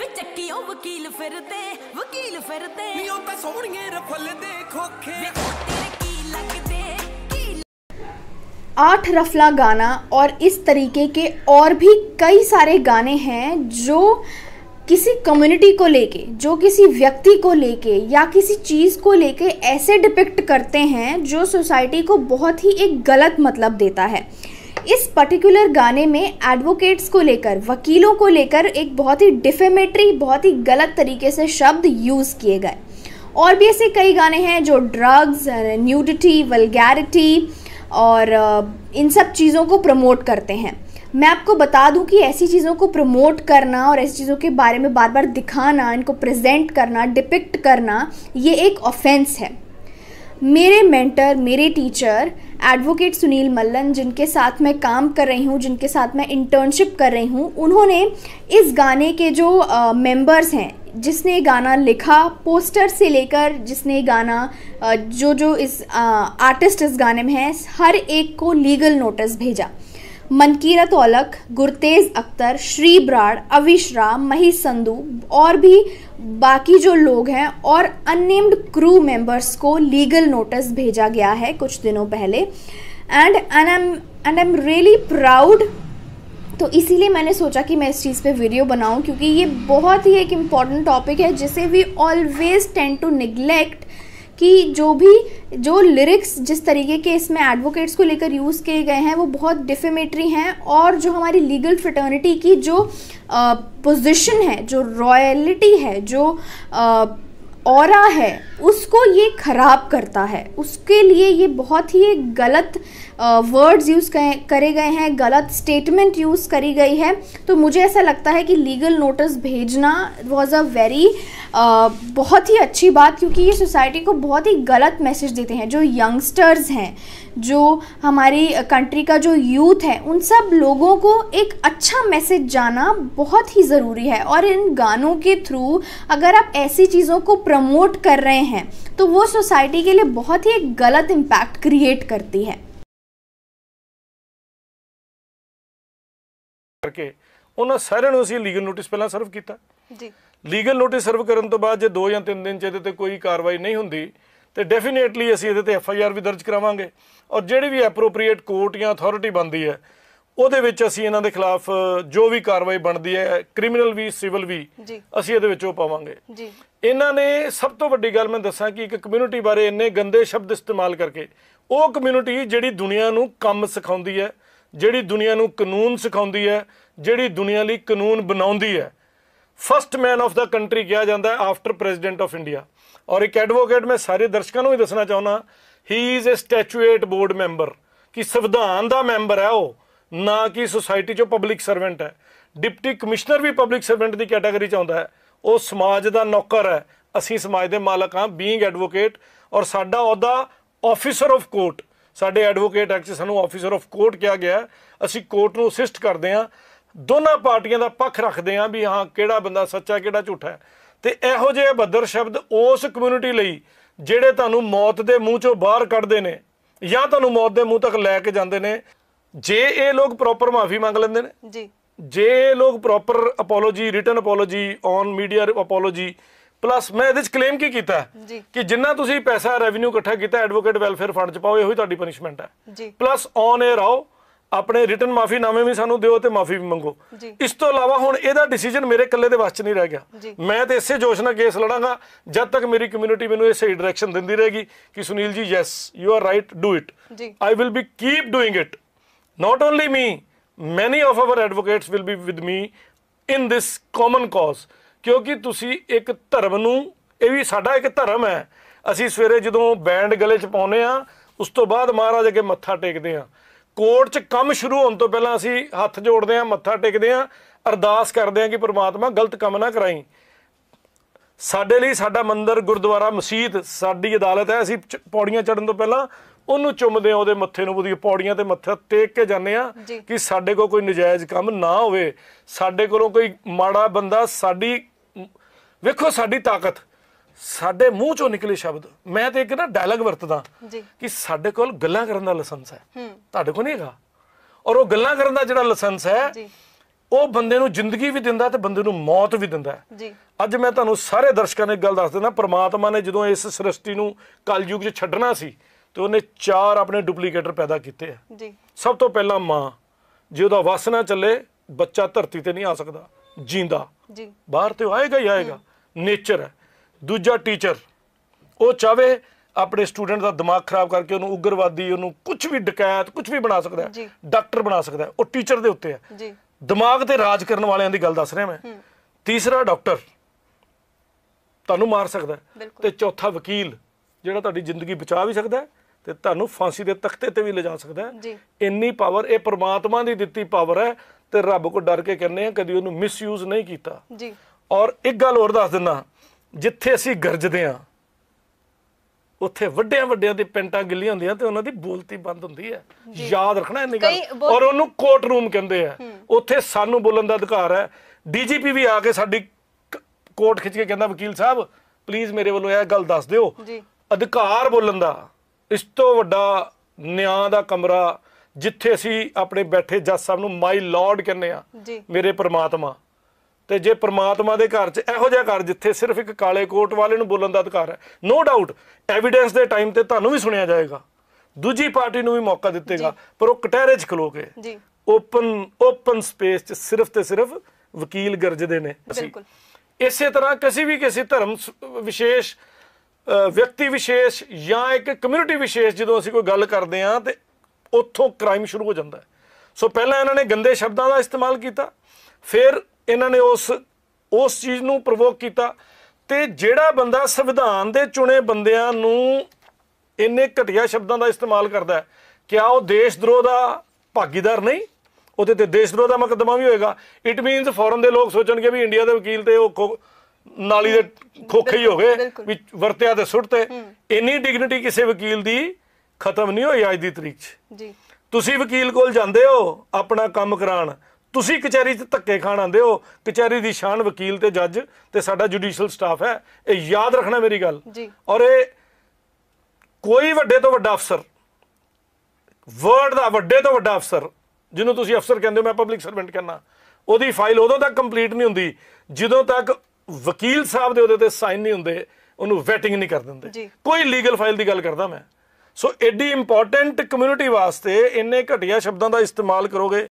ਵਿੱਚ ਵਕੀਲ ਫਿਰਦੇ ਵਕੀਲ ਫਿਰਦੇ ਤਾਂ ਰਫਲ ਦੇ ਖੋਖੇ ਤੇਰੇ ਕੀ ਲੱਗਦੇ आठ रफला गाना और इस तरीके के और भी कई सारे गाने हैं जो किसी कम्युनिटी को लेके जो किसी व्यक्ति को लेके या किसी चीज़ को लेके ऐसे डिपिक्ट करते हैं जो सोसाइटी को बहुत ही एक गलत मतलब देता है इस पर्टिकुलर गाने में एडवोकेट्स को लेकर वकीलों को लेकर एक बहुत ही डिफेमेटरी बहुत ही गलत तरीके से शब्द यूज़ किए गए और भी ऐसे कई गाने हैं जो ड्रग्स न्यूडिटी वलगैरिटी और uh, इन सब चीज़ों को प्रमोट करते हैं मैं आपको बता दूं कि ऐसी चीज़ों को प्रमोट करना और ऐसी चीज़ों के बारे में बार बार दिखाना इनको प्रेजेंट करना डिपिक्ट करना ये एक ऑफेंस है मेरे मेंटर मेरे टीचर एडवोकेट सुनील मल्लन जिनके साथ मैं काम कर रही हूँ जिनके साथ मैं इंटर्नशिप कर रही हूँ उन्होंने इस गाने के जो मेंबर्स हैं जिसने गाना लिखा पोस्टर से लेकर जिसने गाना जो जो इस आर्टिस्ट इस गाने में है हर एक को लीगल नोटिस भेजा मनकीरत ओलक गुरतेज अख्तर श्री ब्राड़ अविश्रा मही महेश और भी बाकी जो लोग हैं और अननेम्ड क्रू मेंबर्स को लीगल नोटिस भेजा गया है कुछ दिनों पहले and an I am and I am really proud तो इसीलिए मैंने सोचा कि मैं इस चीज़ पे वीडियो बनाऊं क्योंकि ये बहुत ही एक इम्पॉर्टेंट टॉपिक है जिसे we always tend to neglect कि जो भी जो लिरिक्स जिस तरीके के इसमें एडवोकेट्स को लेकर यूज़ किए गए हैं वो बहुत डिफेमेटरी हैं और जो हमारी लीगल फ्रटर्निटी की जो पोजीशन है जो रॉयलिटी है जो आ, और है उसको ये ख़राब करता है उसके लिए ये बहुत ही गलत वर्ड्स यूज़ करे गए हैं गलत स्टेटमेंट यूज़ करी गई है तो मुझे ऐसा लगता है कि लीगल नोटिस भेजना वॉज अ वेरी बहुत ही अच्छी बात क्योंकि ये सोसाइटी को बहुत ही गलत मैसेज देते हैं जो यंगस्टर्स हैं जो हमारी कंट्री का जो यूथ है उन सब लोगों को एक अच्छा मैसेज जाना बहुत ही ज़रूरी है और इन गानों के थ्रू अगर आप ऐसी चीज़ों को प्रमोट कर रहे हैं तो वो सोसाइटी के लिए बहुत ही एक गलत इम्पैक्ट क्रिएट करती है ਕਰਕੇ ਉਹਨਾਂ ਸਾਰਿਆਂ ਨੂੰ ਅਸੀਂ ਲੀਗਲ ਨੋਟਿਸ ਪਹਿਲਾਂ ਸਰਵ ਕੀਤਾ ਜੀ ਲੀਗਲ ਨੋਟਿਸ ਸਰਵ ਕਰਨ ਤੋਂ ਬਾਅਦ ਜੇ 2 ਜਾਂ 3 ਦਿਨ ਚ ਇਹਦੇ ਤੇ ਕੋਈ ਕਾਰਵਾਈ ਨਹੀਂ ਹੁੰਦੀ ਤੇ ਡੈਫੀਨੇਟਲੀ ਅਸੀਂ ਇਹਦੇ ਤੇ ਐਫ ਆਈ ਆਰ ਵੀ ਦਰਜ ਕਰਾਵਾਂਗੇ ਔਰ ਜਿਹੜੀ ਵੀ ਐਪਰੋਪ੍ਰੀਏਟ ਕੋਰਟ ਜਾਂ ਅਥਾਰਟੀ ਬਣਦੀ ਹੈ ਉਹਦੇ ਵਿੱਚ ਅਸੀਂ ਇਹਨਾਂ ਦੇ ਖਿਲਾਫ ਜੋ ਵੀ ਕਾਰਵਾਈ ਬਣਦੀ ਹੈ ਕ੍ਰਿਮੀਨਲ ਵੀ ਸਿਵਲ ਵੀ ਅਸੀਂ ਇਹਦੇ ਵਿੱਚ ਉਹ ਪਾਵਾਂਗੇ ਜੀ ਇਹਨਾਂ ਨੇ ਸਭ ਤੋਂ ਵੱਡੀ ਗੱਲ ਮੈਂ ਦੱਸਾਂ ਕਿ ਇੱਕ ਕਮਿਊਨਿਟੀ ਬਾਰੇ ਇੰਨੇ ਗੰਦੇ ਸ਼ਬਦ ਇਸਤੇਮਾਲ ਕਰਕੇ ਉਹ ਕਮਿਊਨਿਟੀ ਜਿਹੜੀ ਦੁਨੀਆ ਨੂੰ ਕੰਮ ਸਿਖਾਉਂਦੀ ਹੈ ਜਿਹੜੀ ਦੁਨੀਆ ਨੂੰ ਕਾਨੂੰਨ ਸਿਖਾਉਂਦੀ ਹੈ ਜਿਹੜੀ ਦੁਨੀਆ ਲਈ ਕਾਨੂੰਨ ਬਣਾਉਂਦੀ ਹੈ first man of the country ਕਿਹਾ ਜਾਂਦਾ ਹੈ ਆਫਟਰ ਪ੍ਰੈਜ਼ੀਡੈਂਟ ਆਫ ਇੰਡੀਆ ਔਰ ਇੱਕ ਐਡਵੋਕੇਟ ਮੈਂ ਸਾਰੇ ਦਰਸ਼ਕਾਂ ਨੂੰ ਵੀ ਦੱਸਣਾ ਚਾਹੁੰਦਾ he is a statutory board member ਕਿ ਸੰਵਿਧਾਨ ਦਾ ਮੈਂਬਰ ਹੈ ਉਹ ਨਾ ਕਿ ਸੋਸਾਇਟੀ ਚੋਂ ਪਬਲਿਕ ਸਰਵੈਂਟ ਹੈ ਡਿਪਟੀ ਕਮਿਸ਼ਨਰ ਵੀ ਪਬਲਿਕ ਸਰਵੈਂਟ ਦੀ ਕੈਟਾਗਰੀ ਚ ਆਉਂਦਾ ਹੈ ਉਹ ਸਮਾਜ ਦਾ ਨੌਕਰ ਹੈ ਅਸੀਂ ਸਮਾਜ ਦੇ ਮਾਲਕ ਹਾਂ ਬੀਇੰਗ ਐਡਵੋਕੇਟ ਔਰ ਸਾਡਾ ਅਹੁਦਾ ਆਫੀਸਰ ਆਫ ਕੋਰਟ ਸਾਡੇ ਐਡਵੋਕੇਟ ਐਕਟ ਸਾਨੂੰ ਆਫੀਸਰ ਆਫ ਕੋਰਟ ਕਿਹਾ ਗਿਆ ਅਸੀਂ ਕੋਰਟ ਨੂੰ ਅਸਿਸਟ ਕਰਦੇ ਆ ਦੋਨਾਂ ਪਾਰਟੀਆਂ ਦਾ ਪੱਖ ਰੱਖਦੇ ਆ ਵੀ ਹਾਂ ਕਿਹੜਾ ਬੰਦਾ ਸੱਚਾ ਕਿਹੜਾ ਝੂਠਾ ਤੇ ਇਹੋ ਜਿਹੇ ਬੱਦਰ ਸ਼ਬਦ ਉਸ ਕਮਿਊਨਿਟੀ ਲਈ ਜਿਹੜੇ ਤੁਹਾਨੂੰ ਮੌਤ ਦੇ ਮੂੰਹ ਚੋਂ ਬਾਹਰ ਕੱਢਦੇ ਨੇ ਜਾਂ ਤੁਹਾਨੂੰ ਮੌਤ ਦੇ ਮੂੰਹ ਤੱਕ ਲੈ ਕੇ ਜਾਂਦੇ ਨੇ ਜੇ ਇਹ ਲੋਕ ਪ੍ਰੋਪਰ ਮਾਫੀ ਮੰਗ ਲੈਂਦੇ ਨੇ ਜੀ ਜੇ ਲੋਕ proper apology written apology on media apology plus ਮੈਂ ਇਹਦੇ ਚ ਕਲੇਮ ਕੀ ਕੀਤਾ ਕਿ ਜਿੰਨਾ ਤੁਸੀਂ ਪੈਸਾ ਰੈਵਨਿਊ ਇਕੱਠਾ ਕੀਤਾ ਐਡਵੋਕੇਟ ਵੈਲਫੇਅਰ ਫੰਡ ਚ ਪਾਓ ਇਹੋ ਹੀ ਤੁਹਾਡੀ ਪਨਿਸ਼ਮੈਂਟ ਹੈ ਪਲੱਸ ਔਨ 에ਅਰ ਆਓ ਆਪਣੇ ਰਿਟਨ ਮਾਫੀ ਨਾਮੇ ਵੀ ਸਾਨੂੰ ਦਿਓ ਤੇ ਮਾਫੀ ਵੀ ਮੰਗੋ ਇਸ ਤੋਂ ਇਲਾਵਾ ਹੁਣ ਇਹਦਾ ਡਿਸੀਜਨ ਮੇਰੇ ਇਕੱਲੇ ਦੇ ਵਾਸਤੇ ਨਹੀਂ ਰਹਿ ਗਿਆ ਮੈਂ ਤੇ ਇਸੇ ਜੋਸ਼ ਨਾਲ ਕੇਸ ਲੜਾਂਗਾ ਜਦ ਤੱਕ ਮੇਰੀ ਕਮਿਊਨਿਟੀ ਮੈਨੂੰ ਇਹ ਸਹੀ ਡਾਇਰੈਕਸ਼ਨ ਦਿੰਦੀ ਰਹੇਗੀ ਕਿ Sunil ji yes you are right do it I will be keep doing it not only me many of our advocates will be with me in this common cause ਕਿਉਂਕਿ ਤੁਸੀਂ ਇੱਕ ਧਰਮ ਨੂੰ ਇਹ ਵੀ ਸਾਡਾ ਇੱਕ ਧਰਮ ਹੈ ਅਸੀਂ ਸਵੇਰੇ ਜਦੋਂ ਬੈਂਡ ਗਲੇ 'ਚ ਪਾਉਨੇ ਆ ਉਸ ਤੋਂ ਬਾਅਦ ਮਹਾਰਾਜ ਅਗੇ ਮੱਥਾ ਟੇਕਦੇ ਆ ਕੋਰਟ 'ਚ ਕੰਮ ਸ਼ੁਰੂ ਹੋਣ ਤੋਂ ਪਹਿਲਾਂ ਅਸੀਂ ਹੱਥ ਜੋੜਦੇ ਆ ਮੱਥਾ ਟੇਕਦੇ ਆ ਅਰਦਾਸ ਕਰਦੇ ਆ ਕਿ ਪ੍ਰਮਾਤਮਾ ਗਲਤ ਕੰਮ ਨਾ ਕਰਾਈ ਸਾਡੇ ਲਈ ਸਾਡਾ ਮੰਦਿਰ ਗੁਰਦੁਆਰਾ ਮਸਜਿਦ ਸਾਡੀ ਅਦਾਲਤ ਹੈ ਅਸੀਂ ਪੌੜੀਆਂ ਚੜਨ ਤੋਂ ਪਹਿਲਾਂ ਉਹਨੂੰ ਚੁੰਮਦੇ ਆ ਉਹਦੇ ਮੱਥੇ ਨੂੰ ਉਹਦੀ ਪੌੜੀਆਂ ਤੇ ਮੱਥਾ ਟੇਕ ਕੇ ਜਾਂਦੇ ਆ ਕਿ ਸਾਡੇ ਕੋਲ ਕੋਈ ਨਜਾਇਜ਼ ਕੰਮ ਨਾ ਹੋਵੇ ਸਾਡੇ ਕੋਲੋਂ ਕੋਈ ਮਾੜਾ ਬੰਦਾ ਸਾਡੀ ਵੇਖੋ ਸਾਡੀ ਤਾਕਤ ਸਾਡੇ ਮੂੰਹ ਚੋਂ ਨਿਕਲੇ ਸ਼ਬਦ ਮੈਂ ਤੇ ਇੱਕ ਨਾ ਡਾਇਲੌਗ ਵਰਤਦਾ ਕਿ ਸਾਡੇ ਕੋਲ ਗੱਲਾਂ ਕਰਨ ਦਾ ਲਾਇਸੈਂਸ ਹੈ ਤੁਹਾਡੇ ਕੋਲ ਨਹੀਂ ਹੈਗਾ ਔਰ ਉਹ ਗੱਲਾਂ ਕਰਨ ਦਾ ਜਿਹੜਾ ਲਾਇਸੈਂਸ ਹੈ ਉਹ ਬੰਦੇ ਨੂੰ ਜ਼ਿੰਦਗੀ ਵੀ ਦਿੰਦਾ ਤੇ ਬੰਦੇ ਨੂੰ ਮੌਤ ਵੀ ਦਿੰਦਾ ਜੀ ਅੱਜ ਮੈਂ ਤੁਹਾਨੂੰ ਸਾਰੇ ਦਰਸ਼ਕਾਂ ਨੇ ਇੱਕ ਗੱਲ ਦੱਸ ਦਿੰਦਾ ਪ੍ਰਮਾਤਮਾ ਨੇ ਜਦੋਂ ਇਸ ਸ੍ਰਿਸ਼ਟੀ ਨੂੰ ਕਲਯੁਗ 'ਚ ਛੱਡਣਾ ਸੀ ਤੇ ਉਹਨੇ ਚਾਰ ਆਪਣੇ ਡੁਪਲੀਕੇਟਰ ਪੈਦਾ ਕੀਤੇ ਆ ਜੀ ਸਭ ਤੋਂ ਪਹਿਲਾਂ ਮਾਂ ਜੇ ਉਹਦਾ ਵਾਸਨਾ ਚੱਲੇ ਬੱਚਾ ਧਰਤੀ ਤੇ ਨਹੀਂ ਆ ਸਕਦਾ ਜਿੰਦਾ ਜੀ ਬਾਹਰ ਤੇ ਆਏਗਾ ਹੀ ਆਏਗਾ ਨੇਚਰ ਹੈ ਦੂਜਾ ਟੀਚਰ ਉਹ ਚਾਵੇ ਆਪਣੇ ਸਟੂਡੈਂਟ ਦਾ ਦਿਮਾਗ ਖਰਾਬ ਕਰਕੇ ਉਹਨੂੰ ਉਗਰਵਾਦੀ ਉਹਨੂੰ ਕੁਝ ਵੀ ਡਕੈਤ ਕੁਝ ਵੀ ਬਣਾ ਸਕਦਾ ਹੈ ਡਾਕਟਰ ਬਣਾ ਸਕਦਾ ਹੈ ਉਹ ਟੀਚਰ ਦੇ ਉੱਤੇ ਹੈ ਜੀ ਦਿਮਾਗ ਤੇ ਰਾਜ ਕਰਨ ਵਾਲਿਆਂ ਦੀ ਗੱਲ ਦੱਸ ਰਿਹਾ ਮੈਂ ਤੀਸਰਾ ਡਾਕਟਰ ਤੁਹਾਨੂੰ ਮਾਰ ਸਕਦਾ ਤੇ ਚੌਥਾ ਵਕੀਲ ਜਿਹੜਾ ਤੁਹਾਡੀ ਜ਼ਿੰਦਗੀ ਬਚਾ ਵੀ ਸਕਦਾ ਤੇ ਤੁਹਾਨੂੰ ਫਾਂਸੀ ਦੇ ਤਖਤੇ ਤੇ ਵੀ ਲਿਜਾ ਸਕਦਾ ਹੈ ਇੰਨੀ ਪਾਵਰ ਇਹ ਪ੍ਰਮਾਤਮਾ ਦੀ ਦਿੱਤੀ ਪਾਵਰ ਹੈ ਤੇ ਰੱਬ ਕੋ ਡਰ ਕੇ ਕਹਿੰਦੇ ਆ ਕਦੀ ਉਹਨੂੰ ਮਿਸਯੂਜ਼ ਨਹੀਂ ਕੀਤਾ ਜੀ ਔਰ ਇੱਕ ਗੱਲ ਹੋਰ ਦੱਸ ਦਿੰਦਾ ਜਿੱਥੇ ਅਸੀਂ ਗਰਜਦੇ ਆ ਉੱਥੇ ਵੱਡਿਆਂ ਵੱਡਿਆਂ ਦੀ ਪੈਂਟਾਂ ਗਿੱਲੀਆਂ ਹੁੰਦੀਆਂ ਤੇ ਉਹਨਾਂ ਦੀ ਬੋਲਤੀ ਬੰਦ ਹੁੰਦੀ ਹੈ ਯਾਦ ਰੱਖਣਾ ਇਹ ਗੱਲ ਔਰ ਉਹਨੂੰ ਕੋਰਟ ਰੂਮ ਕਹਿੰਦੇ ਆ ਉੱਥੇ ਸਾਨੂੰ ਬੋਲਣ ਦਾ ਅਧਿਕਾਰ ਹੈ ਡੀਜੀਪੀ ਵੀ ਆ ਕੇ ਸਾਡੀ ਕੋਰਟ ਖਿੱਚ ਕੇ ਕਹਿੰਦਾ ਵਕੀਲ ਸਾਹਿਬ ਪਲੀਜ਼ ਮੇਰੇ ਵੱਲੋਂ ਇਹ ਗੱਲ ਦੱਸ ਦਿਓ ਅਧਿਕਾਰ ਬੋਲਣ ਦਾ ਇਸ ਤੋਂ ਵੱਡਾ ਨਿਆਂ ਦਾ ਕਮਰਾ ਜਿੱਥੇ ਅਸੀਂ ਆਪਣੇ ਬੈਠੇ ਜੱਜ ਸਾਹਿਬ ਨੂੰ ਮਾਈ ਲਾਰਡ ਕਹਿੰਦੇ ਆ ਮੇਰੇ ਪਰਮਾਤਮਾ ਤੇ ਜੇ ਪ੍ਰਮਾਤਮਾ ਦੇ ਘਰ 'ਚ ਇਹੋ ਜਿਹਾ ਘਰ ਜਿੱਥੇ ਸਿਰਫ ਇੱਕ ਕਾਲੇ ਕੋਟ ਵਾਲੇ ਨੂੰ ਬੋਲਣ ਦਾ ਅਧਿਕਾਰ ਹੈ ਨੋ ਡਾਊਟ ਐਵੀਡੈਂਸ ਦੇ ਟਾਈਮ ਤੇ ਤੁਹਾਨੂੰ ਵੀ ਸੁਣਿਆ ਜਾਏਗਾ ਦੂਜੀ ਪਾਰਟੀ ਨੂੰ ਵੀ ਮੌਕਾ ਦਿੱਤੇਗਾ ਪਰ ਉਹ ਕਟਹਿਰੇ 'ਚ ਖਲੋ ਕੇ ਜੀ ਓਪਨ ਓਪਨ ਸਪੇਸ 'ਚ ਸਿਰਫ ਤੇ ਸਿਰਫ ਵਕੀਲ ਗਰਜਦੇ ਨੇ ਬਿਲਕੁਲ ਇਸੇ ਤਰ੍ਹਾਂ ਕਿਸੇ ਵੀ ਕਿਸੇ ਧਰਮ ਵਿਸ਼ੇਸ਼ ਵਿਅਕਤੀ ਵਿਸ਼ੇਸ਼ ਜਾਂ ਇੱਕ ਕਮਿਊਨਿਟੀ ਵਿਸ਼ੇਸ਼ ਜਦੋਂ ਅਸੀਂ ਕੋਈ ਗੱਲ ਕਰਦੇ ਹਾਂ ਤੇ ਉੱਥੋਂ ਕ੍ਰਾਈਮ ਸ਼ੁਰੂ ਹੋ ਜਾਂਦਾ ਸੋ ਪਹਿਲਾਂ ਇਹਨਾਂ ਨੇ ਗੰਦੇ ਸ਼ਬਦਾਂ ਦਾ ਇਸਤੇਮਾਲ ਕੀਤਾ ਫਿਰ ਇਹਨਾਂ ਨੇ ਉਸ ਉਸ ਚੀਜ਼ ਨੂੰ ਪ੍ਰਵੋਕ ਕੀਤਾ ਤੇ ਜਿਹੜਾ ਬੰਦਾ ਸੰਵਿਧਾਨ ਦੇ ਚੁਣੇ ਬੰਦਿਆਂ ਨੂੰ ਇੰਨੇ ਘਟੀਆ ਸ਼ਬਦਾਂ ਦਾ ਇਸਤੇਮਾਲ ਕਰਦਾ ਹੈ ਕਿਆ ਉਹ ਦੇਸ਼ ਦਰੋਹ ਦਾ ਭਾਗੀਦਾਰ ਨਹੀਂ ਉਹਦੇ ਤੇ ਦੇਸ਼ ਦਰੋਹ ਦਾ ਮਕਦਮਾ ਵੀ ਹੋਏਗਾ ਇਟ ਮੀਨਸ ਫੋਰਨ ਦੇ ਲੋਕ ਸੋਚਣਗੇ ਵੀ ਇੰਡੀਆ ਦੇ ਵਕੀਲ ਤੇ ਉਹ ਨਾਲੀ ਦੇ ਖੋਖੇ ਹੀ ਹੋ ਗਏ ਵੀ ਵਰਤਿਆ ਤੇ ਸੁੱਟ ਤੇ ਇੰਨੀ ਡਿਗਨਿਟੀ ਕਿਸੇ ਵਕੀਲ ਦੀ ਖਤਮ ਨਹੀਂ ਹੋਈ ਅੱਜ ਦੀ ਤਰੀਕ 'ਚ ਜੀ ਤੁਸੀਂ ਵਕੀਲ ਕੋਲ ਜਾਂਦੇ ਹੋ ਆਪਣਾ ਕੰਮ ਕਰਾਣ ਤੁਸੀਂ ਕਚਹਿਰੀ 'ਚ ਧੱਕੇ ਖਾਣ ਆਂਦੇ ਹੋ ਕਚਹਿਰੀ ਦੀ ਸ਼ਾਨ ਵਕੀਲ ਤੇ ਜੱਜ ਤੇ ਸਾਡਾ ਜੁਡੀਸ਼ੀਅਲ ਸਟਾਫ ਹੈ ਇਹ ਯਾਦ ਰੱਖਣਾ ਮੇਰੀ ਗੱਲ ਔਰ ਇਹ ਕੋਈ ਵੱਡੇ ਤੋਂ ਵੱਡਾ ਅਫਸਰ ਵਰਡ ਦਾ ਵੱਡੇ ਤੋਂ ਵੱਡਾ ਅਫਸਰ ਜਿਹਨੂੰ ਤੁਸੀਂ ਅਫਸਰ ਕਹਿੰਦੇ ਹੋ ਮੈਂ ਪਬਲਿਕ ਸਰਵੈਂਟ ਕਹਿੰਨਾ ਉਹਦੀ ਫਾਈਲ ਉਦੋਂ ਤੱਕ ਕੰਪਲੀਟ ਨਹੀਂ ਹੁੰਦੀ ਜਦੋਂ ਤੱਕ ਵਕੀਲ ਸਾਹਿਬ ਦੇ ਉਹਦੇ ਤੇ ਸਾਈਨ ਨਹੀਂ ਹੁੰਦੇ ਉਹਨੂੰ ਵੈਟਿੰਗ ਨਹੀਂ ਕਰ ਦਿੰਦੇ ਕੋਈ ਲੀਗਲ ਫਾਈਲ ਦੀ ਗੱਲ ਕਰਦਾ ਮੈਂ ਸੋ ਐਡੀ ਇੰਪੋਰਟੈਂਟ ਕਮਿਊਨਿਟੀ ਵਾਸਤੇ ਇੰਨੇ ਘਟੀਆ ਸ਼ਬਦਾਂ ਦਾ ਇਸਤੇਮਾਲ ਕਰੋਗੇ